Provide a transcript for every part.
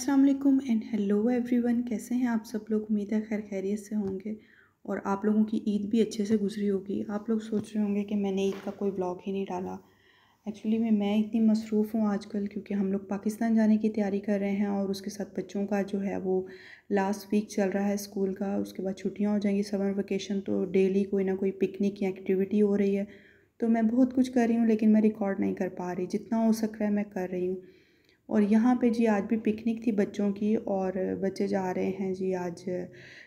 अस्सलाम वालेकुम and hello everyone कैसे हैं आप सब लोग उम्मीद है खैर खैरियत से होंगे और आप लोगों की ईद भी अच्छे से गुजरी होगी आप लोग सोच रहे होंगे कि मैंने ईद का कोई ब्लॉग ही नहीं डाला एक्चुअली में मैं इतनी मसरूफ़ हूँ आजकल क्योंकि हम लोग पाकिस्तान जाने की तैयारी कर रहे हैं और उसके साथ बच्चों का जो है वो लास्ट वीक चल रहा है स्कूल का उसके बाद छुट्टियाँ हो जाएंगी समर वेकेशन तो डेली कोई ना कोई पिकनिक या एक्टिविटी हो रही है तो मैं बहुत कुछ कर रही हूँ लेकिन मैं रिकॉर्ड नहीं कर पा रही जितना हो सक रहा है मैं कर रही हूँ और यहाँ पे जी आज भी पिकनिक थी बच्चों की और बच्चे जा रहे हैं जी आज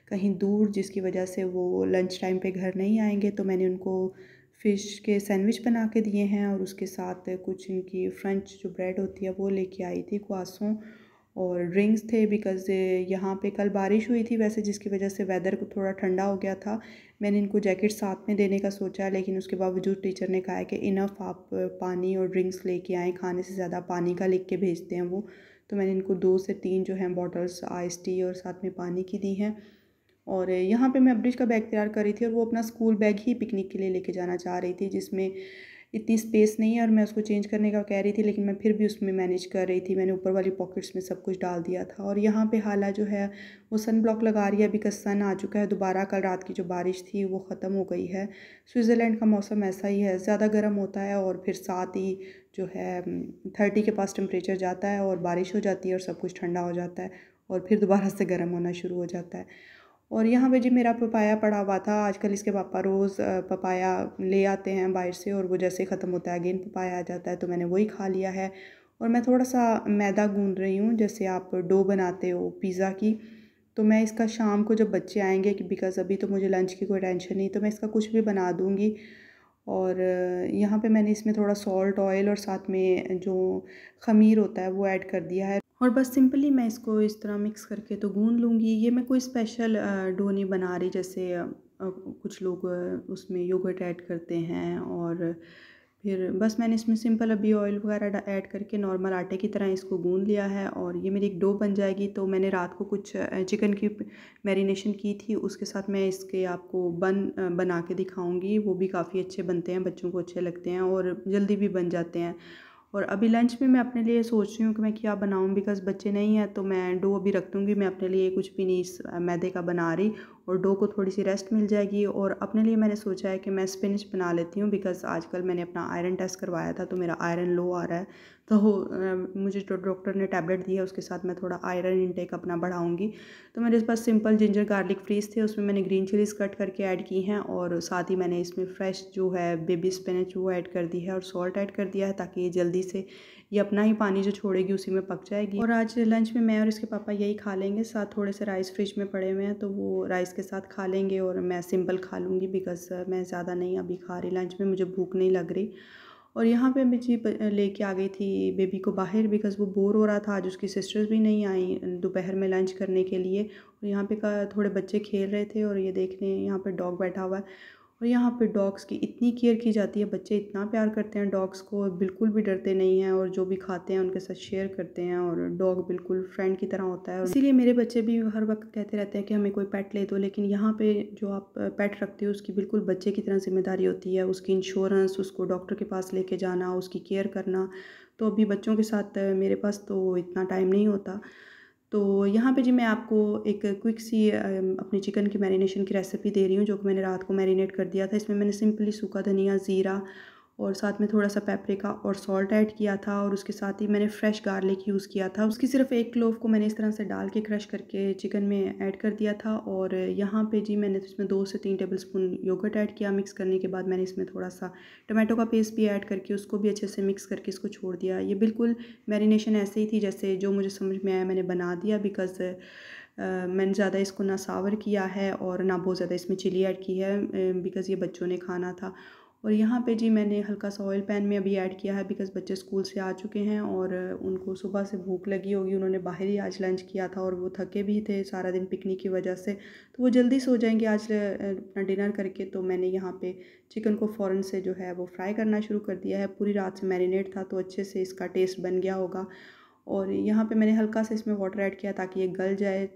कहीं दूर जिसकी वजह से वो लंच टाइम पे घर नहीं आएंगे तो मैंने उनको फ़िश के सैंडविच बना के दिए हैं और उसके साथ कुछ इनकी फ्रेंच जो ब्रेड होती है वो लेके आई थी क्वासों और ड्रिंक्स थे बिकॉज़ eh, यहाँ पे कल बारिश हुई थी वैसे जिसकी वजह से वेदर को थोड़ा ठंडा हो गया था मैंने इनको जैकेट साथ में देने का सोचा लेकिन उसके बावजूद टीचर ने कहा है कि इनफ आप eh, पानी और ड्रिंक्स लेके आएँ खाने से ज़्यादा पानी का लिख के भेजते हैं वो तो मैंने इनको दो से तीन जो हैं बॉटल्स आइस टी और साथ में पानी की दी हैं और eh, यहाँ पे मैं अब्रिज का बैग तैयार कर रही थी और वो अपना स्कूल बैग ही पिकनिक के लिए लेके जाना चाह रही थी जिसमें इतनी स्पेस नहीं है और मैं उसको चेंज करने का कह रही थी लेकिन मैं फिर भी उसमें मैनेज कर रही थी मैंने ऊपर वाली पॉकेट्स में सब कुछ डाल दिया था और यहाँ पे हाला जो है वो सन ब्लॉक लगा रही है बिकॉज सन आ चुका है दोबारा कल रात की जो बारिश थी वो ख़त्म हो गई है स्विट्ज़रलैंड का मौसम ऐसा ही है ज़्यादा गर्म होता है और फिर साथ ही जो है थर्टी के पास टेम्परेचर जाता है और बारिश हो जाती है और सब कुछ ठंडा हो जाता है और फिर दोबारा से गर्म होना शुरू हो जाता है और यहाँ पे जी मेरा पपाया पड़ा हुआ था आजकल इसके पापा रोज़ पपाया ले आते हैं बाहर से और वो जैसे ख़त्म होता है अगेन पपाया आ जाता है तो मैंने वही खा लिया है और मैं थोड़ा सा मैदा गूंद रही हूँ जैसे आप डो बनाते हो पिज़्ज़ा की तो मैं इसका शाम को जब बच्चे आएंगे कि बिकॉज़ अभी तो मुझे लंच की कोई टेंशन नहीं तो मैं इसका कुछ भी बना दूँगी और यहाँ पे मैंने इसमें थोड़ा सॉल्ट ऑयल और साथ में जो खमीर होता है वो ऐड कर दिया है और बस सिंपली मैं इसको इस तरह मिक्स करके तो गून लूँगी ये मैं कोई स्पेशल डो नहीं बना रही जैसे कुछ लोग उसमें योगर्ट ऐड करते हैं और फिर बस मैंने इसमें सिंपल अभी ऑयल वगैरह ऐड करके नॉर्मल आटे की तरह इसको गूँध लिया है और ये मेरी एक डो बन जाएगी तो मैंने रात को कुछ चिकन की मैरिनेशन की थी उसके साथ मैं इसके आपको बन बना के दिखाऊंगी वो भी काफ़ी अच्छे बनते हैं बच्चों को अच्छे लगते हैं और जल्दी भी बन जाते हैं और अभी लंच में मैं अपने लिए सोच रही हूँ कि मैं क्या बनाऊँ बिकॉज़ बच्चे नहीं हैं तो मैं डो अभी रख दूँगी मैं अपने लिए कुछ भी नहीं इस मैदे का बना रही और डो को थोड़ी सी रेस्ट मिल जाएगी और अपने लिए मैंने सोचा है कि मैं स्पिनिच बना लेती हूँ बिकॉज़ आजकल मैंने अपना आयरन टेस्ट करवाया था तो मेरा आयरन लो आ रहा है तो मुझे जो डॉक्टर ने टैबलेट दी है उसके साथ मैं थोड़ा आयरन इनटेक अपना बढ़ाऊँगी तो मेरे पास सिंपल जिंजर गार्लिक फ्रीज थे उसमें मैंने ग्रीन चिलीज कट करके ऐड की हैं और साथ ही मैंने इसमें फ्रेश जो है बेबी स्पेनच वो ऐड कर दी है और सॉल्ट ऐड कर दिया है ताकि ये जल्दी से ये अपना ही पानी जो छोड़ेगी उसी में पक जाएगी और आज लंच में मैं और इसके पापा यही खा लेंगे साथ थोड़े से राइस फ्रिज में पड़े हुए हैं तो वो राइस के साथ खा लेंगे और मैं सिंपल खा लूँगी बिकॉज़ मैं ज़्यादा नहीं अभी खा रही लंच में मुझे भूख नहीं लग रही और यहाँ पे मैं जी लेके आ गई थी बेबी को बाहर बिकॉज़ वो बोर हो रहा था आज उसकी सिस्टर्स भी नहीं आई दोपहर में लंच करने के लिए और यहाँ पे का थोड़े बच्चे खेल रहे थे और ये देख रहे हैं यहाँ पर डॉग बैठा हुआ है और यहाँ पे डॉग्स की इतनी केयर की जाती है बच्चे इतना प्यार करते हैं डॉग्स को बिल्कुल भी डरते नहीं हैं और जो भी खाते हैं उनके साथ शेयर करते हैं और डॉग बिल्कुल फ्रेंड की तरह होता है इसीलिए मेरे बच्चे भी हर वक्त कहते रहते हैं कि हमें कोई पेट ले दो लेकिन यहाँ पे जो आप पेट रखते हो उसकी बिल्कुल बच्चे की तरह जिम्मेदारी होती है उसकी इंश्योरेंस उसको डॉक्टर के पास लेके जाना उसकी केयर करना तो अभी बच्चों के साथ मेरे पास तो इतना टाइम नहीं होता तो यहाँ पे जी मैं आपको एक क्विक सी अपनी चिकन की मैरिनेशन की रेसिपी दे रही हूँ जो कि मैंने रात को मैरिनेट कर दिया था इसमें मैंने सिंपली सूखा धनिया ज़ीरा और साथ में थोड़ा सा पेपरिका और सॉल्ट ऐड किया था और उसके साथ ही मैंने फ्रेश गार्लिक यूज़ किया था उसकी सिर्फ एक क्लोव को मैंने इस तरह से डाल के क्रश करके चिकन में ऐड कर दिया था और यहाँ पे जी मैंने इसमें दो से तीन टेबल स्पून योगर्ट ऐड किया मिक्स करने के बाद मैंने इसमें थोड़ा सा टमाटो का पेस्ट भी ऐड करके उसको भी अच्छे से मिक्स करके इसको छोड़ दिया ये बिल्कुल मैरिनेशन ऐसे ही थी जैसे जो मुझे समझ में आया मैंने बना दिया बिकॉज़ Uh, मैंने ज़्यादा इसको ना सावर किया है और ना बहुत ज़्यादा इसमें चिली ऐड की है बिकॉज़ ये बच्चों ने खाना था और यहाँ पे जी मैंने हल्का सा ऑयल पैन में अभी ऐड किया है बिकॉज़ बच्चे स्कूल से आ चुके हैं और उनको सुबह से भूख लगी होगी उन्होंने बाहर ही आज लंच किया था और वो थके भी थे सारा दिन पिकनिक की वजह से तो वो जल्दी सो जाएंगे आज अपना डिनर करके तो मैंने यहाँ पे चिकन को फ़ौरन से जो है वो फ्राई करना शुरू कर दिया है पूरी रात से मैरिनेट था तो अच्छे से इसका टेस्ट बन गया होगा और यहाँ पर मैंने हल्का सा इसमें वाटर ऐड किया ताकि ये गल जाए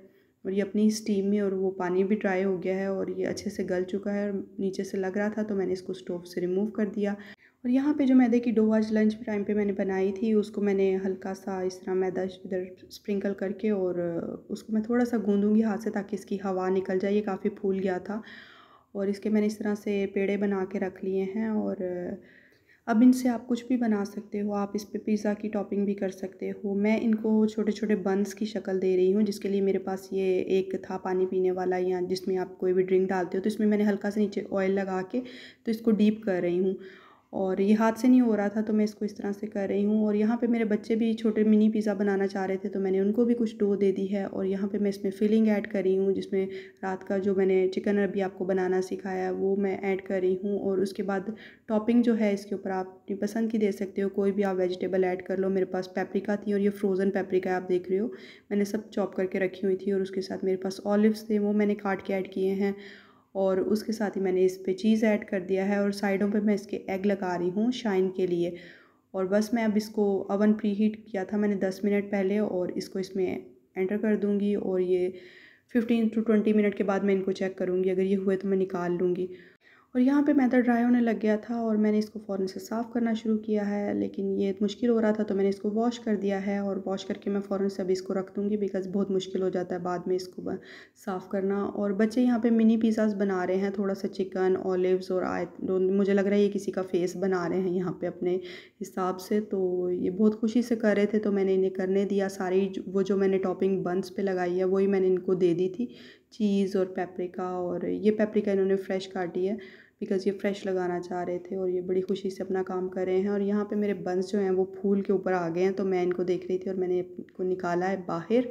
और ये अपनी स्टीम में और वो पानी भी ड्राई हो गया है और ये अच्छे से गल चुका है और नीचे से लग रहा था तो मैंने इसको स्टोव से रिमूव कर दिया और यहाँ पे जो मैदे की डो आज लंच टाइम पे मैंने बनाई थी उसको मैंने हल्का सा इस तरह मैदा इधर स्प्रिंकल करके और उसको मैं थोड़ा सा गूँधूँगी हाथ से ताकि इसकी हवा निकल जाए ये काफ़ी फूल गया था और इसके मैंने इस तरह से पेड़े बना के रख लिए हैं और अब इनसे आप कुछ भी बना सकते हो आप इस पर पिज़्ज़ा की टॉपिंग भी कर सकते हो मैं इनको छोटे छोटे बंस की शक्ल दे रही हूँ जिसके लिए मेरे पास ये एक था पानी पीने वाला या जिसमें आप कोई भी ड्रिंक डालते हो तो इसमें मैंने हल्का सा नीचे ऑयल लगा के तो इसको डीप कर रही हूँ और ये हाथ से नहीं हो रहा था तो मैं इसको इस तरह से कर रही हूँ और यहाँ पे मेरे बच्चे भी छोटे मिनी पिज़्ज़ा बनाना चाह रहे थे तो मैंने उनको भी कुछ डो दे दी है और यहाँ पे मैं इसमें फिलिंग ऐड कर रही हूँ जिसमें रात का जो मैंने चिकन अभी आपको बनाना सिखाया वो मैं ऐड कर रही हूँ और उसके बाद टॉपिंग जो है इसके ऊपर आप अपनी पसंद की दे सकते हो कोई भी आप वेजिटेबल ऐड कर लो मेरे पास पेपरिका थी और ये फ्रोज़न पेपरिका आप देख रहे हो मैंने सब चॉप करके रखी हुई थी और उसके साथ मेरे पास ऑलिव्स थे वो मैंने काट के ऐड किए हैं और उसके साथ ही मैंने इस पर चीज़ ऐड कर दिया है और साइडों पे मैं इसके एग लगा रही हूँ शाइन के लिए और बस मैं अब इसको अवन प्री हीट किया था मैंने दस मिनट पहले और इसको इसमें एंटर कर दूँगी और ये फिफ्टीन टू ट्वेंटी मिनट के बाद मैं इनको चेक करूँगी अगर ये हुए तो मैं निकाल लूँगी और यहाँ पे मैदा ड्राई होने लग गया था और मैंने इसको फ़ौर से साफ़ करना शुरू किया है लेकिन ये मुश्किल हो रहा था तो मैंने इसको वॉश कर दिया है और वॉश करके मैं फ़ौरन से अभी इसको रख दूँगी बिकॉज़ बहुत मुश्किल हो जाता है बाद में इसको साफ़ करना और बच्चे यहाँ पे मिनी पिज़्ज़ाज बना रहे हैं थोड़ा सा चिकन ऑलिवस और आय मुझे लग रहा है ये किसी का फेस बना रहे हैं यहाँ पर अपने हिसाब से तो ये बहुत खुशी से कर रहे थे तो मैंने इन्हें करने दिया सारी वो जो मैंने टॉपिंग बंस पर लगाई है वही मैंने इनको दे दी थी चीज़ और पेपरिका और ये पेपरिका इन्होंने फ्रेश काटी है बिकॉज़ ये फ़्रेश लगाना चाह रहे थे और ये बड़ी खुशी से अपना काम कर रहे हैं और यहाँ पे मेरे बंस जो हैं वो फूल के ऊपर आ गए हैं तो मैं इनको देख रही थी और मैंने इनको निकाला है बाहर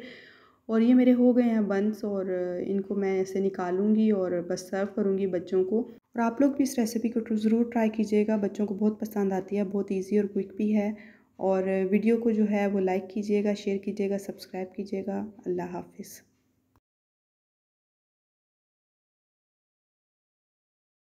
और ये मेरे हो गए हैं बंस और इनको मैं ऐसे निकालूंगी और बस सर्व करूँगी बच्चों को और आप लोग भी इस रेसिपी को ज़रूर ट्राई कीजिएगा बच्चों को बहुत पसंद आती है बहुत ईजी और क्विक भी है और वीडियो को जो है वो लाइक कीजिएगा शेयर कीजिएगा सब्सक्राइब कीजिएगा अल्लाह हाफिज़